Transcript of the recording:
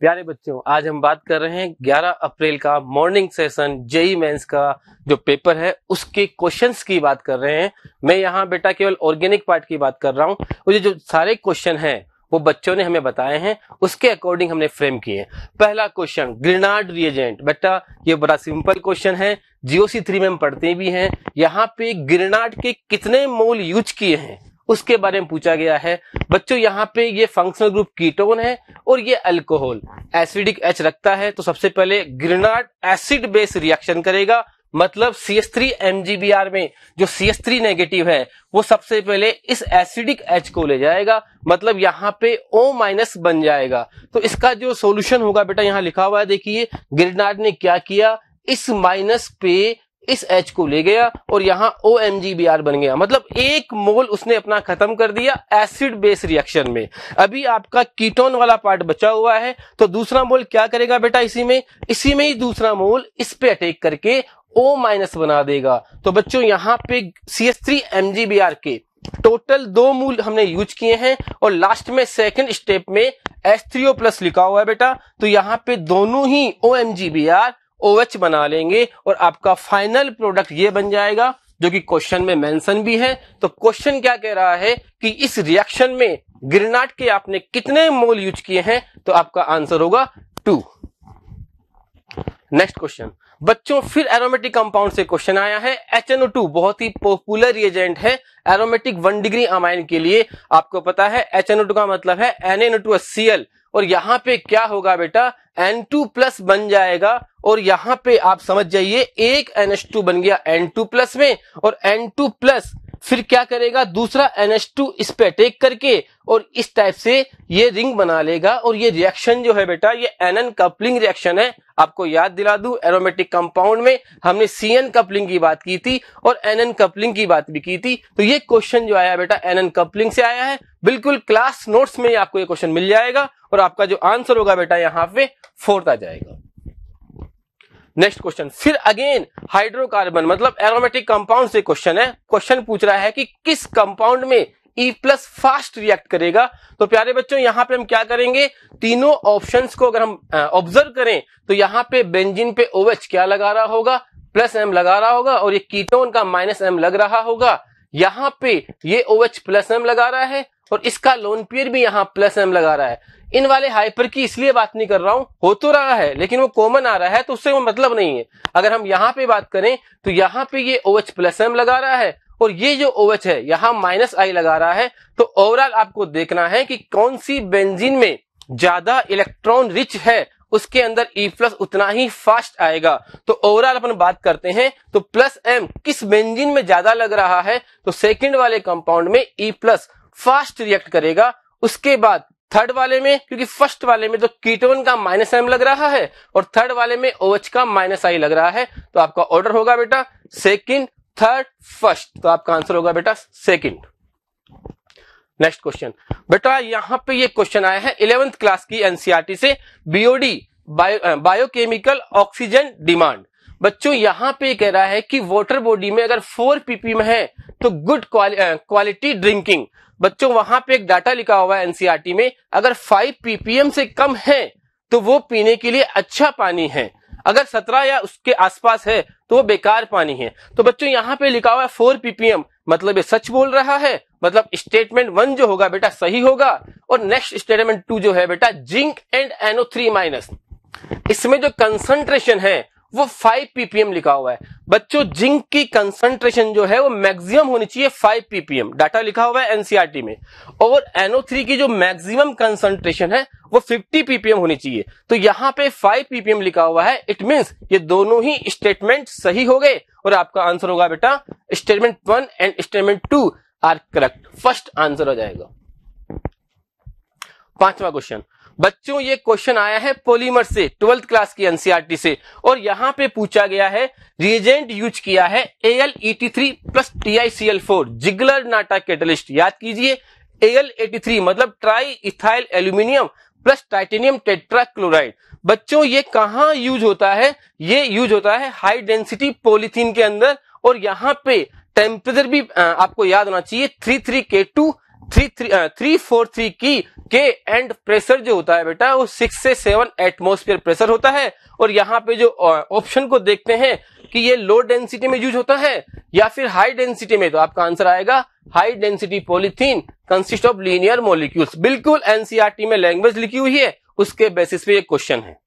प्यारे बच्चों आज हम बात कर रहे हैं 11 अप्रैल का मॉर्निंग सेशन जेई मेंस का जो पेपर है उसके क्वेश्चंस की बात कर रहे हैं मैं यहाँ बेटा केवल ऑर्गेनिक पार्ट की बात कर रहा हूँ और ये जो सारे क्वेश्चन हैं वो बच्चों ने हमें बताए हैं उसके अकॉर्डिंग हमने फ्रेम किए पहला क्वेश्चन ग्रेनाड रिएजेंट बेटा ये बड़ा सिंपल क्वेश्चन है जीओसी थ्री में हम पढ़ते भी हैं यहाँ पे ग्रेनाड के कितने मोल यूज किए हैं उसके बारे में पूछा गया है बच्चों यहाँ पे ये फंक्शनल ग्रुप कीटोन है और ये अल्कोहल एसिडिक एच रखता है तो सबसे पहले ग्रेनाड एसिड बेस रिएक्शन करेगा मतलब सी एस थ्री आर में जो सी एस थ्री नेगेटिव है वो सबसे पहले इस एसिडिक एच को ले जाएगा मतलब यहाँ पे ओ माइनस बन जाएगा तो इसका जो सोल्यूशन होगा बेटा यहाँ लिखा हुआ है देखिए गिरनाड ने क्या किया इस माइनस पे इस एच को ले गया और यहां O M G B R बन गया मतलब एक मोल उसने अपना खत्म कर दिया एसिड बेस रिएक्शन में अभी आपका कीटोन वाला पार्ट बचा हुआ है तो दूसरा मोल क्या करेगा बेटा इसी में इसी में ही दूसरा मोल इस पे अटैक करके ओ माइनस बना देगा तो बच्चों यहाँ पे C S three M G B R के टोटल दो मूल हमने यूज किए हैं और लास्ट में सेकंड स्टेप में एस थ्री ओ प्लस लिखा हुआ है बेटा तो यहाँ पे दोनों ही O M G B R O OH बना लेंगे और आपका फाइनल प्रोडक्ट ये बन जाएगा जो कि क्वेश्चन में मेंशन भी है तो क्वेश्चन क्या कह रहा है कि इस रिएक्शन में ग्रेनाइट के आपने कितने मोल यूज किए हैं तो आपका आंसर होगा टू नेक्स्ट क्वेश्चन बच्चों फिर एरोमेटिक कंपाउंड से क्वेश्चन आया है एच बहुत ही पॉपुलर एजेंट है एरोमेटिक वन डिग्री अमाइन के लिए आपको पता है एच का मतलब है एन और यहाँ पे क्या होगा बेटा N2 प्लस बन जाएगा और यहाँ पे आप समझ जाइए एक NH2 बन गया N2 प्लस में और N2 प्लस फिर क्या करेगा दूसरा टू इस पे अटेक करके और इस टाइप से ये रिंग बना लेगा और ये रिएक्शन जो है बेटा ये एनएन कपलिंग रिएक्शन है आपको याद दिला दू एरोमेटिक कंपाउंड में हमने सीएन कपलिंग की बात की थी और एनएन कपलिंग की बात भी की थी तो ये क्वेश्चन जो आया बेटा एनएन कपलिंग से आया है बिल्कुल क्लास नोट्स में आपको ये क्वेश्चन मिल जाएगा और आपका जो आंसर होगा बेटा यहाँ पे फोर्थ आ जाएगा नेक्स्ट क्वेश्चन फिर अगेन हाइड्रोकार्बन मतलब एरोमेटिक कंपाउंड से क्वेश्चन है क्वेश्चन पूछ रहा है कि किस कंपाउंड में ई प्लस फास्ट रिएक्ट करेगा तो प्यारे बच्चों यहाँ पे हम क्या करेंगे तीनों ऑप्शंस को अगर हम ऑब्जर्व करें तो यहाँ पे बेंजिन पे ओएच क्या लगा रहा होगा प्लस एम लगा रहा होगा और ये कीटोन का माइनस एम लग रहा होगा यहाँ पे ये ओ प्लस एम लगा रहा है और इसका लोनपियर भी यहाँ प्लस एम लगा रहा है इन वाले हाइपर की इसलिए बात नहीं कर रहा हूं हो तो रहा है लेकिन वो कॉमन आ रहा है तो उससे वो मतलब नहीं है अगर हम यहाँ पे बात करें तो यहाँ पे ये ओ एच प्लस एम लगा रहा है और ये जो ओ OH है यहाँ माइनस आई लगा रहा है तो ओवरऑल आपको देखना है कि कौन सी बेंजीन में ज्यादा इलेक्ट्रॉन रिच है उसके अंदर E प्लस उतना ही फास्ट आएगा तो ओवरऑल अपन बात करते हैं तो प्लस एम किस बेंजीन में ज्यादा लग रहा है तो सेकेंड वाले कंपाउंड में ई प्लस फास्ट रिएक्ट करेगा उसके बाद थर्ड वाले में क्योंकि फर्स्ट वाले में तो कीटोन का माइनस एम लग रहा है और थर्ड वाले में ओ OH का माइनस आई लग रहा है तो आपका ऑर्डर होगा बेटा सेकंड थर्ड फर्स्ट तो आपका आंसर होगा बेटा सेकंड नेक्स्ट क्वेश्चन बेटा यहाँ पे ये क्वेश्चन आया है इलेवेंथ क्लास की एनसीआरटी e से BOD bio biochemical oxygen demand बच्चों यहाँ पे कह रहा है कि वॉटर बॉडी में अगर फोर पीपी में है तो गुड क्वालिटी ड्रिंकिंग बच्चों वहां पे एक डाटा लिखा हुआ है एनसीआरटी में अगर 5 पीपीएम से कम है तो वो पीने के लिए अच्छा पानी है अगर सत्रह या उसके आसपास है तो वो बेकार पानी है तो बच्चों यहाँ पे लिखा हुआ है फोर पीपीएम मतलब ये सच बोल रहा है मतलब स्टेटमेंट वन जो होगा बेटा सही होगा और नेक्स्ट स्टेटमेंट टू जो है बेटा zinc and NO three minus इसमें जो कंसंट्रेशन है वो 5 ppm लिखा हुआ है बच्चों जिंक की कंसंट्रेशन जो है वो मैक्सिमम होनी चाहिए 5 ppm डाटा लिखा हुआ है एनसीआरटी e में और NO3 की जो मैक्सिमम कंसंट्रेशन है वो 50 ppm होनी चाहिए तो यहाँ पे 5 ppm लिखा हुआ है इट मीन्स ये दोनों ही स्टेटमेंट सही हो गए और आपका आंसर होगा बेटा statement one and statement two are correct first answer हो जाएगा पांचवा क्वेश्चन बच्चों ये क्वेश्चन आया है पोलीमर से ट्वेल्थ क्लास की एनसीआरटी e से और यहाँ पे पूछा गया है रिएजेंट यूज किया है L ET three plus T I C L four Ziegler Natta catalyst याद कीजिए ए एल एटी थ्री मतलब triethyl aluminium plus titanium tetrachloride बच्चों ये कहा यूज होता है ये यूज होता है हाई डेंसिटी पोलिथीन के अंदर और यहाँ पे टेम्परेचर भी आपको याद होना चाहिए थ्री थ्री के two three three three four three की के एंड प्रेशर जो होता है बेटा वो सिक्स से सेवन एटमोस्फियर प्रेशर होता है और यहाँ पे जो ऑप्शन uh, को देखते हैं कि ये लो डेंसिटी में यूज होता है या फिर हाई डेंसिटी में तो आपका आंसर आएगा high density polythene consist of linear molecules बिल्कुल एनसीआरटी e में लैंग्वेज लिखी हुई है उसके बेसिस पे ये क्वेश्चन है